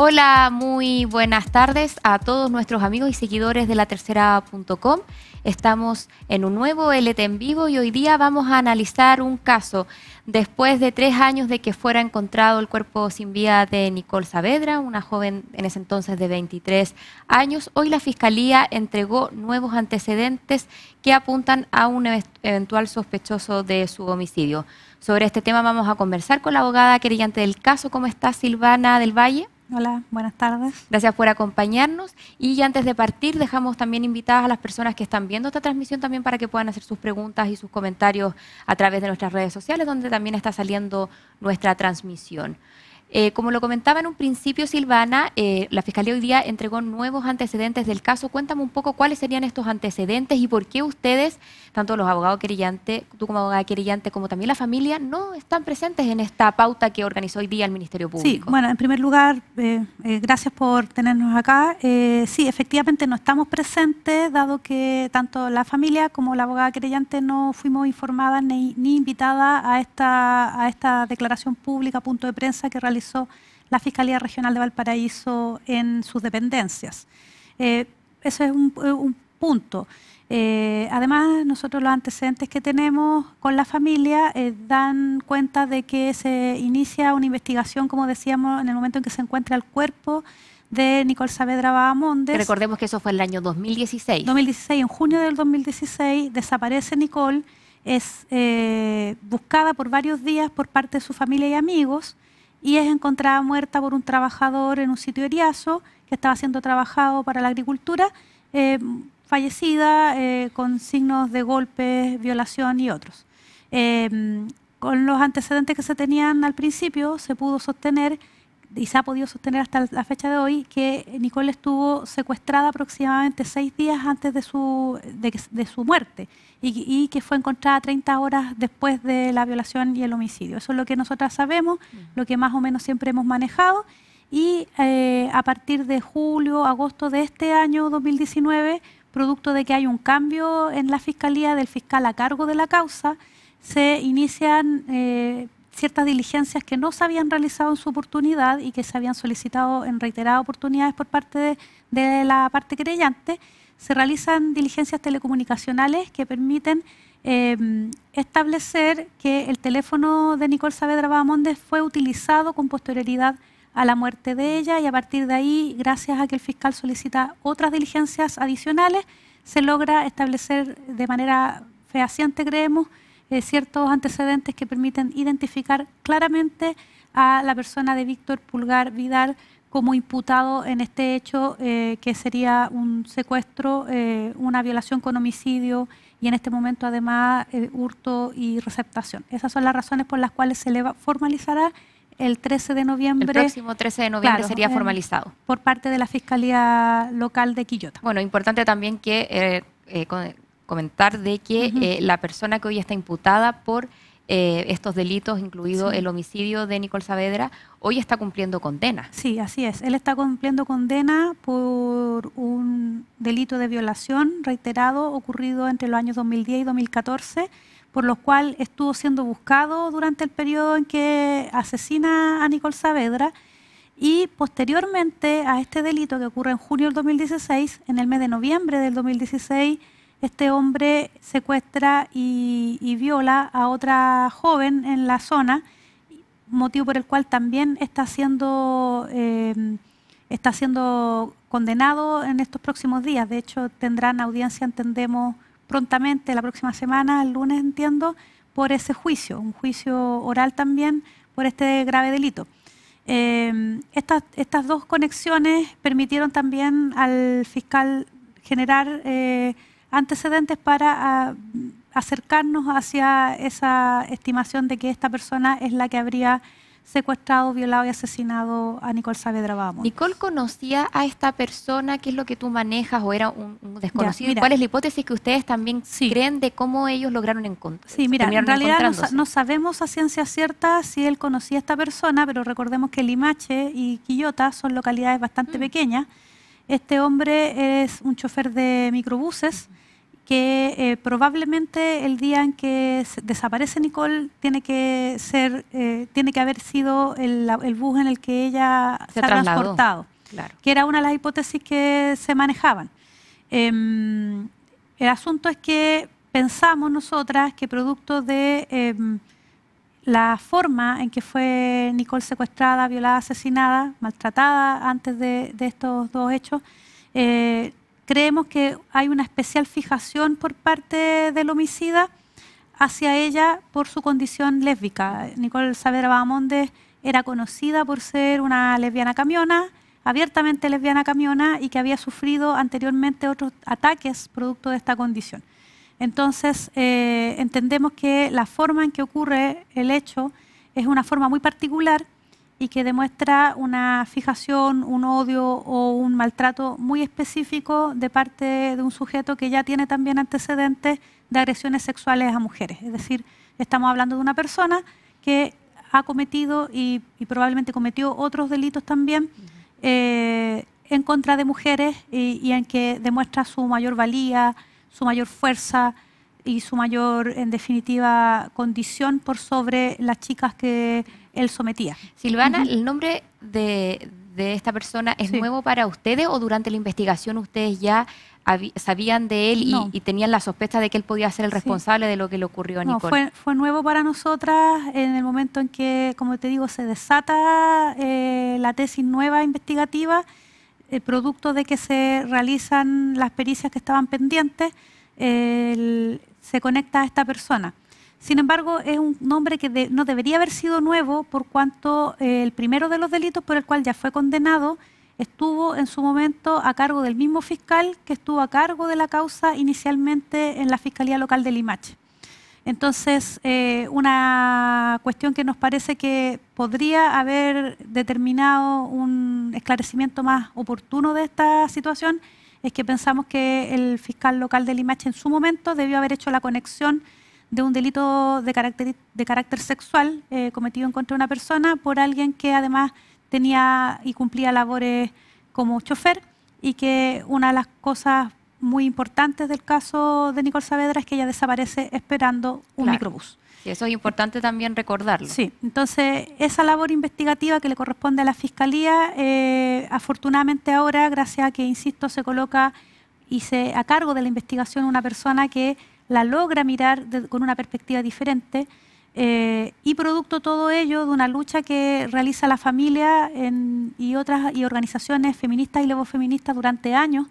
Hola, muy buenas tardes a todos nuestros amigos y seguidores de la tercera.com. Estamos en un nuevo LT en vivo y hoy día vamos a analizar un caso después de tres años de que fuera encontrado el cuerpo sin vida de Nicole Saavedra, una joven en ese entonces de 23 años. Hoy la Fiscalía entregó nuevos antecedentes que apuntan a un eventual sospechoso de su homicidio. Sobre este tema vamos a conversar con la abogada querellante del caso. ¿Cómo está Silvana del Valle? Hola, buenas tardes. Gracias por acompañarnos. Y antes de partir, dejamos también invitadas a las personas que están viendo esta transmisión también para que puedan hacer sus preguntas y sus comentarios a través de nuestras redes sociales, donde también está saliendo nuestra transmisión. Eh, como lo comentaba en un principio, Silvana, eh, la Fiscalía hoy día entregó nuevos antecedentes del caso. Cuéntame un poco cuáles serían estos antecedentes y por qué ustedes, tanto los abogados querellantes, tú como abogada querellante, como también la familia, no están presentes en esta pauta que organizó hoy día el Ministerio Público. Sí, bueno, en primer lugar, eh, gracias por tenernos acá. sí, efectivamente no estamos presentes, dado que tanto la familia como la abogada querellante no fuimos informadas ni, invitadas a esta, declaración pública, punto de prensa que realizamos hizo la Fiscalía Regional de Valparaíso en sus dependencias. Eh, eso es un, eh, punto. Eh, además, nosotros los antecedentes que tenemos con la familia dan cuenta de que se inicia una investigación, como decíamos, en el momento en que se encuentra el cuerpo de Nicole Saavedra Bahamondes. Recordemos que eso fue el año 2016. 2016, en junio del 2016, desaparece Nicole, es buscada por varios días por parte de su familia y amigos y es encontrada muerta por un trabajador en un sitio eriazo que estaba siendo trabajado para la agricultura, eh, fallecida eh, con signos de golpes, violación y otros. Eh, con los antecedentes que se tenían al principio, se pudo sostener y se ha podido sostener hasta la fecha de hoy, que Nicole estuvo secuestrada aproximadamente seis días antes de su, de, su muerte y, que fue encontrada 30 horas después de la violación y el homicidio. Eso es lo que nosotras sabemos, mm. lo que más o menos siempre hemos manejado. Y eh, a partir de julio, agosto de este año 2019, producto de que hay un cambio en la fiscalía del fiscal a cargo de la causa, se inician eh, ciertas diligencias que no se habían realizado en su oportunidad y que se habían solicitado en reiteradas oportunidades por parte de, la parte creyente, se realizan diligencias telecomunicacionales que permiten em, establecer que el teléfono de Nicole Saavedra Bahamondes fue utilizado con posterioridad a la muerte de ella y a partir de ahí, gracias a que el fiscal solicita otras diligencias adicionales, se logra establecer de manera fehaciente, creemos, eh, ciertos antecedentes que permiten identificar claramente a la persona de Víctor Pulgar Vidal como imputado en este hecho eh, que sería un secuestro, eh, una violación con homicidio y en este momento además hurto y receptación. Esas son las razones por las cuales se le formalizará el 13 de noviembre. El próximo 13 de noviembre sería formalizado. por parte de la Fiscalía Local de Quillota. Bueno, importante también que comentar de que eh, la persona que hoy está imputada por eh, estos delitos, incluido el homicidio de Nicole Saavedra, hoy está cumpliendo condena. Sí, así es. Él está cumpliendo condena por un delito de violación reiterado ocurrido entre los años 2010 y 2014, por lo cual estuvo siendo buscado durante el periodo en que asesina a Nicole Saavedra. Y posteriormente a este delito que ocurre en junio del 2016, en el mes de noviembre del 2016, este hombre secuestra y, viola a otra joven en la zona, motivo por el cual también está siendo, em, está siendo condenado en estos próximos días. De hecho, tendrán audiencia, entendemos, prontamente, la próxima semana, el lunes entiendo, por ese juicio, un juicio oral también por este grave delito. Em, estas, estas dos conexiones permitieron también al fiscal generar... Eh, antecedentes para ah, acercarnos hacia esa estimación de que esta persona es la que habría secuestrado, violado y asesinado a Nicole Saavedra Vamos. Nicole conocía a esta persona, ¿qué es lo que tú manejas o era un, desconocido? y ¿Cuál es la hipótesis que ustedes también creen de cómo ellos lograron encontrar? Sí, mira, en realidad no, sabemos a ciencia cierta si él conocía a esta persona, pero recordemos que Limache y Quillota son localidades bastante mm. pequeñas este hombre es un chofer de microbuses que eh, probablemente el día en que desaparece Nicole tiene que ser, eh, tiene que haber sido el, bus en el que ella se, ha transportado, claro. que era una de las hipótesis que se manejaban. Em, el asunto es que pensamos nosotras que producto de em, la forma en que fue Nicole secuestrada, violada, asesinada, maltratada antes de, estos dos hechos, eh, creemos que hay una especial fijación por parte del homicida hacia ella por su condición lésbica. Nicole Saavedra era conocida por ser una lesbiana camiona, abiertamente lesbiana camiona y que había sufrido anteriormente otros ataques producto de esta condición. Entonces, eh, entendemos que la forma en que ocurre el hecho es una forma muy particular y que demuestra una fijación, un odio o un maltrato muy específico de parte de un sujeto que ya tiene también antecedentes de agresiones sexuales a mujeres. Es decir, estamos hablando de una persona que ha cometido y, probablemente cometió otros delitos también eh, en contra de mujeres y, y en que demuestra su mayor valía, su mayor fuerza y su mayor, en definitiva, condición por sobre las chicas que él sometía. Silvana, ¿el nombre de, esta persona es nuevo para ustedes o durante la investigación ustedes ya sabían de él y, tenían la sospecha de que él podía ser el responsable de lo que le ocurrió a Nicole. fue, nuevo para nosotras en el momento en que, como te digo, se desata eh, la tesis nueva investigativa producto de que se realizan las pericias que estaban pendientes, se conecta a esta persona. Sin embargo, es un nombre que no debería haber sido nuevo por cuanto eh, el primero de los delitos por el cual ya fue condenado estuvo en su momento a cargo del mismo fiscal que estuvo a cargo de la causa inicialmente en la Fiscalía Local de Limache. Entonces, eh, una cuestión que nos parece que podría haber determinado un esclarecimiento más oportuno de esta situación es que pensamos que el fiscal local de Limache en su momento debió haber hecho la conexión de un delito de carácter, sexual eh, cometido en contra de una persona por alguien que además tenía y cumplía labores como chofer y que una de las cosas muy importante del caso de Nicole Saavedra es que ella desaparece esperando un microbus. microbús. Y eso es importante también recordarlo. Sí, entonces esa labor investigativa que le corresponde a la Fiscalía, eh, afortunadamente ahora, gracias a que, insisto, se coloca y se a cargo de la investigación una persona que la logra mirar con una perspectiva diferente. Eh, y producto todo ello de una lucha que realiza la familia y otras y organizaciones feministas y feministas durante años,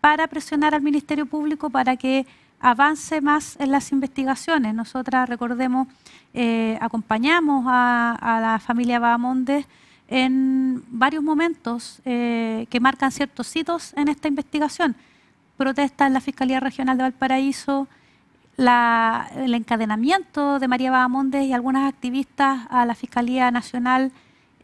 para presionar al Ministerio Público para que avance más en las investigaciones. Nosotras, recordemos, eh, acompañamos a, la familia Bahamondes en varios momentos eh, que marcan ciertos hitos en esta investigación. Protesta en la Fiscalía Regional de Valparaíso, el encadenamiento de María Bahamondes y algunas activistas a la Fiscalía Nacional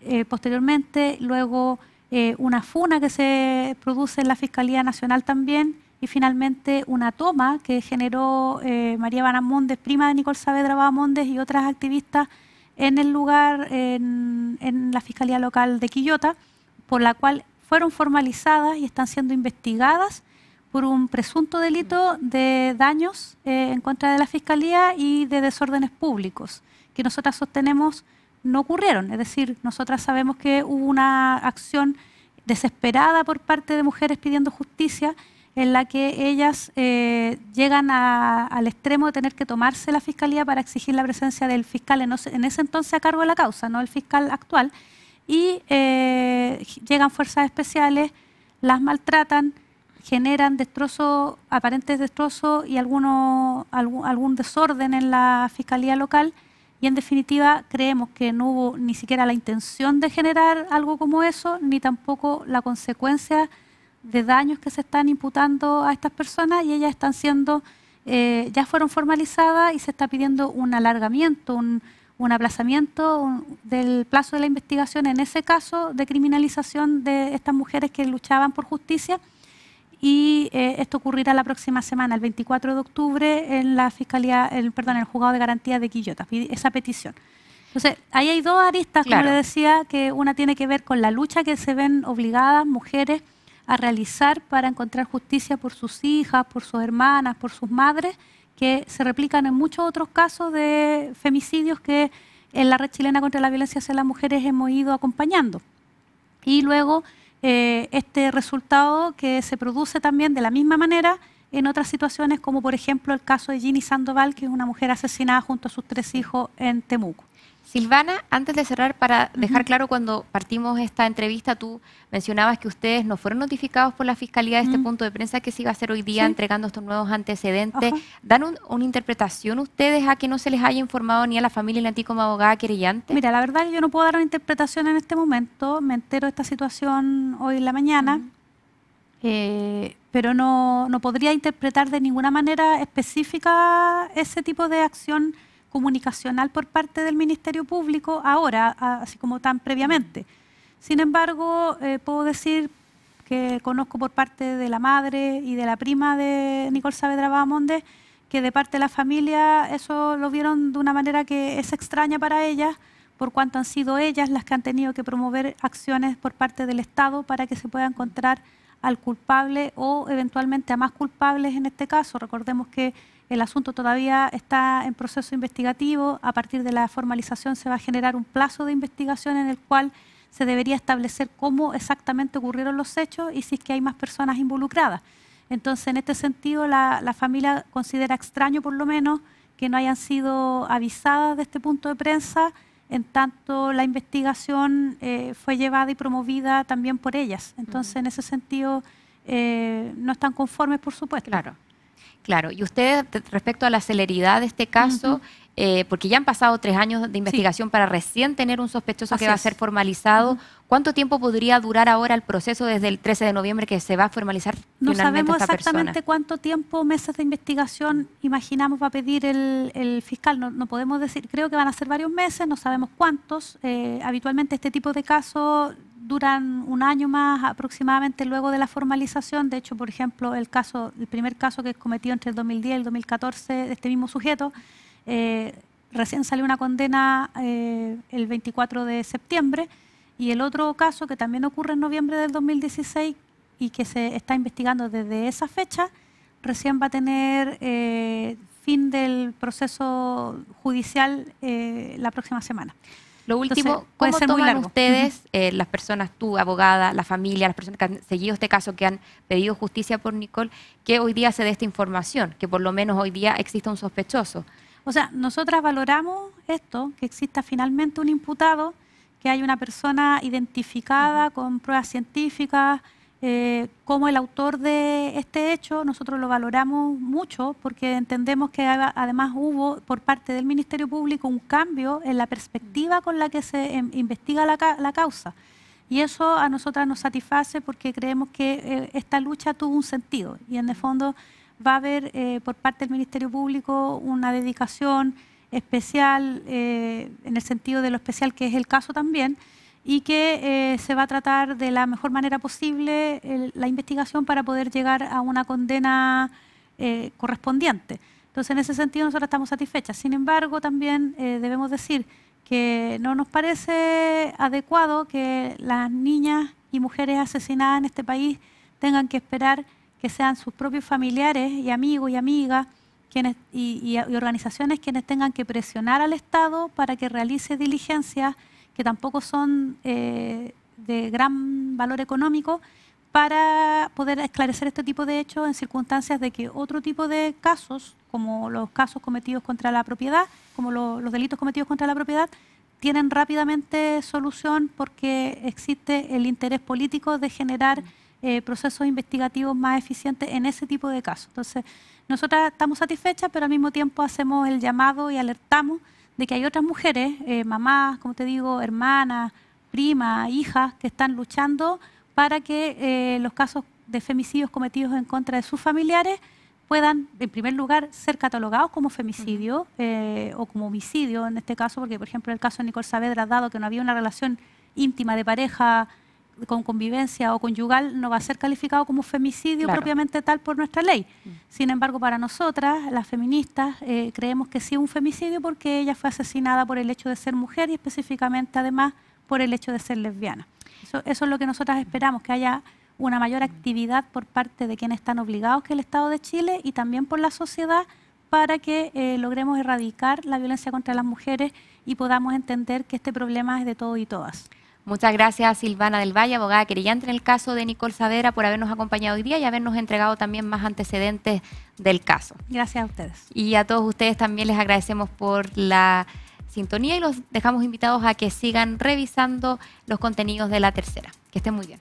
eh, posteriormente, luego eh, una funa que se produce en la Fiscalía Nacional también y finalmente una toma que generó eh, María Banamondes, prima de Nicole Saavedra Banamondes y otras activistas en el lugar, en, la Fiscalía Local de Quillota, por la cual fueron formalizadas y están siendo investigadas por un presunto delito de daños eh, en contra de la Fiscalía y de desórdenes públicos, que nosotras sostenemos no ocurrieron. Es decir, nosotras sabemos que hubo una acción desesperada por parte de mujeres pidiendo justicia en la que ellas eh, llegan al extremo de tener que tomarse la fiscalía para exigir la presencia del fiscal en, ese entonces a cargo de la causa, no el fiscal actual, y eh, llegan fuerzas especiales, las maltratan, generan destrozo, aparentes destrozos y algún, algún desorden en la fiscalía local y en definitiva, creemos que no hubo ni siquiera la intención de generar algo como eso, ni tampoco la consecuencia de daños que se están imputando a estas personas y ellas están siendo, eh, ya fueron formalizadas y se está pidiendo un alargamiento, un, aplazamiento del plazo de la investigación en ese caso de criminalización de estas mujeres que luchaban por justicia eh, esto ocurrirá la próxima semana, el 24 de octubre, en la Fiscalía, el, perdón, en el Juzgado de Garantía de Quillota, esa petición. Entonces, ahí hay dos aristas, como le decía, que una tiene que ver con la lucha que se ven obligadas mujeres a realizar para encontrar justicia por sus hijas, por sus hermanas, por sus madres, que se replican en muchos otros casos de femicidios que en la red chilena contra la violencia hacia las mujeres hemos ido acompañando. Y luego eh, este resultado que se produce también de la misma manera en otras situaciones, como por ejemplo el caso de Ginny Sandoval, que es una mujer asesinada junto a sus tres hijos en Temuco. Silvana, antes de cerrar, para dejar claro, cuando partimos esta entrevista, tú mencionabas que ustedes no fueron notificados por la Fiscalía de este punto de prensa que se iba a hacer hoy día entregando estos nuevos antecedentes. ¿Dan una interpretación ustedes a que no se les haya informado ni a la familia ni a ti como abogada querellante? Mira, la verdad yo no puedo dar una interpretación en este momento. Me entero de esta situación hoy en la mañana. Eh, pero no, no podría interpretar de ninguna manera específica ese tipo de acción comunicacional por parte del Ministerio Público ahora, así como tan previamente. Sin embargo, eh, puedo decir que conozco por parte de la madre y de la prima de Nicole Saavedra Bahamonde, que de parte de la familia eso lo vieron de una manera que es extraña para ellas, por cuanto han sido ellas las que han tenido que promover acciones por parte del Estado para que se pueda encontrar al culpable o eventualmente a más culpables en este caso. Recordemos que el asunto todavía está en proceso investigativo. A partir de la formalización se va a generar un plazo de investigación en el cual se debería establecer cómo exactamente ocurrieron los hechos y si es que hay más personas involucradas. Entonces, en este sentido, la, familia considera extraño, por lo menos, que no hayan sido avisadas de este punto de prensa, en tanto la investigación eh, fue llevada y promovida también por ellas. Entonces, en ese sentido, eh, no están conformes, por supuesto. Claro. Claro, y usted respecto a la celeridad de este caso, eh, porque ya han pasado tres años de investigación para recién tener un sospechoso que va a ser formalizado, ¿cuánto tiempo podría durar ahora el proceso desde el 13 de noviembre que se va a formalizar? No sabemos exactamente cuánto tiempo, meses de investigación, imaginamos va a pedir el, fiscal, no, podemos decir, creo que van a ser varios meses, no sabemos cuántos. Eh, habitualmente este tipo de casos duran un año más aproximadamente luego de la formalización. De hecho, por ejemplo, el caso, el primer caso que es cometido entre el 2010 y el 2014 de este mismo sujeto, eh, recién salió una condena eh, el 24 de septiembre. Y el otro caso que también ocurre en noviembre del 2016 y que se está investigando desde esa fecha, recién va a tener eh, fin del proceso judicial la próxima semana. Lo último, ¿cómo ustedes, eh, las personas, tú, abogada, la familia, las personas que han seguido este caso, que han pedido justicia por Nicole, que hoy día se dé esta información, que por lo menos hoy día exista un sospechoso? O sea, nosotras valoramos esto, que exista finalmente un imputado, que hay una persona identificada con pruebas científicas, eh, como el autor de este hecho, nosotros lo valoramos mucho porque entendemos que además hubo por parte del Ministerio Público un cambio en la perspectiva con la que se em, investiga la, causa. Y eso a nosotras nos satisface porque creemos que eh, esta lucha tuvo un sentido y en el fondo va a haber eh, por parte del Ministerio Público una dedicación especial en el sentido de lo especial que es el caso también y que eh, se va a tratar de la mejor manera posible la investigación para poder llegar a una condena eh, correspondiente. Entonces, en ese sentido, nosotros estamos satisfechas. Sin embargo, también eh, debemos decir que no nos parece adecuado que las niñas y mujeres asesinadas en este país tengan que esperar que sean sus propios familiares y amigos y amigas quienes, y, y organizaciones quienes tengan que presionar al Estado para que realice diligencias que tampoco son eh, de gran valor económico, para poder esclarecer este tipo de hechos en circunstancias de que otro tipo de casos, como los casos cometidos contra la propiedad, como los delitos cometidos contra la propiedad, tienen rápidamente solución porque existe el interés político de generar eh, procesos investigativos más eficientes en ese tipo de casos. Entonces, nosotras estamos satisfechas, pero al mismo tiempo hacemos el llamado y alertamos de que hay otras mujeres, eh, mamás, como te digo, hermanas, primas, hijas, que están luchando para que eh, los casos de femicidios cometidos en contra de sus familiares puedan, en primer lugar, ser catalogados como femicidio eh, o como homicidio en este caso, porque, por ejemplo, el caso de Nicole Saavedra, dado que no había una relación íntima de pareja con convivencia o conyugal no va a ser calificado como femicidio propiamente tal por nuestra ley. Mm. Sin embargo, para nosotras, las feministas, eh, creemos que sí es un femicidio porque ella fue asesinada por el hecho de ser mujer y específicamente además por el hecho de ser lesbiana. Eso, es lo que nosotras esperamos, que haya una mayor actividad por parte de quienes están obligados, que el Estado de Chile, y también por la sociedad, para que eh, logremos erradicar la violencia contra las mujeres y podamos entender que este problema es de todos y todas. Muchas gracias Silvana del Valle, abogada querellante en el caso de Nicole Savera por habernos acompañado hoy día y habernos entregado también más antecedentes del caso. Gracias a ustedes. Y a todos ustedes también les agradecemos por la sintonía y los dejamos invitados a que sigan revisando los contenidos de la tercera. Que estén muy bien.